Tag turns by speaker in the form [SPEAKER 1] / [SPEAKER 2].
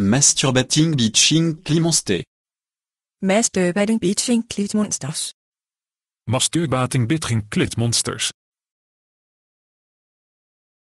[SPEAKER 1] Masturbating Beaching Climonste.
[SPEAKER 2] Masturbating
[SPEAKER 3] Beaching Clitmonsters. Masturbating Bitging Clitmonsters.